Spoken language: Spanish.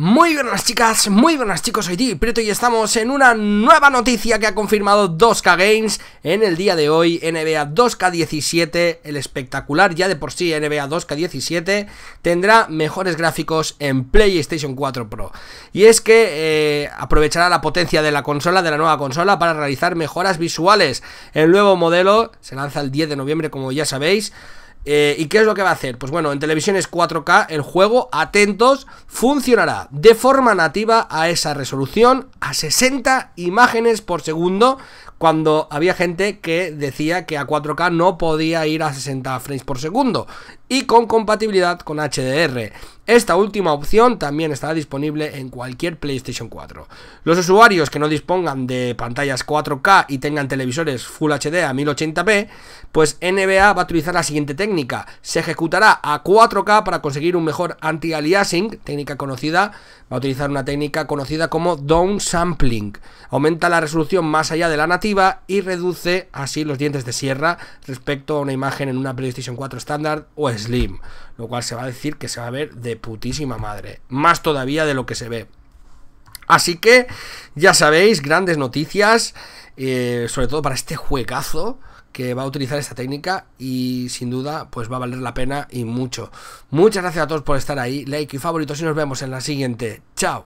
Muy buenas chicas, muy buenas chicos, soy Di Prieto y estamos en una nueva noticia que ha confirmado 2K Games en el día de hoy, NBA 2K17, el espectacular ya de por sí NBA 2K17 tendrá mejores gráficos en PlayStation 4 Pro y es que eh, aprovechará la potencia de la consola, de la nueva consola para realizar mejoras visuales, el nuevo modelo se lanza el 10 de noviembre como ya sabéis eh, ¿Y qué es lo que va a hacer? Pues bueno, en televisiones 4K el juego, atentos, funcionará de forma nativa a esa resolución, a 60 imágenes por segundo, cuando había gente que decía que a 4K no podía ir a 60 frames por segundo y con compatibilidad con HDR. Esta última opción también estará disponible en cualquier PlayStation 4. Los usuarios que no dispongan de pantallas 4K y tengan televisores Full HD a 1080p, pues NBA va a utilizar la siguiente técnica. Se ejecutará a 4K para conseguir un mejor anti-aliasing, técnica conocida, va a utilizar una técnica conocida como downsampling. Aumenta la resolución más allá de la nativa y reduce así los dientes de sierra respecto a una imagen en una PlayStation 4 estándar o Slim, lo cual se va a decir que se va a ver de putísima madre, más todavía de lo que se ve. Así que, ya sabéis, grandes noticias, eh, sobre todo para este juegazo que va a utilizar esta técnica y sin duda pues va a valer la pena y mucho. Muchas gracias a todos por estar ahí, like y favoritos y nos vemos en la siguiente. Chao.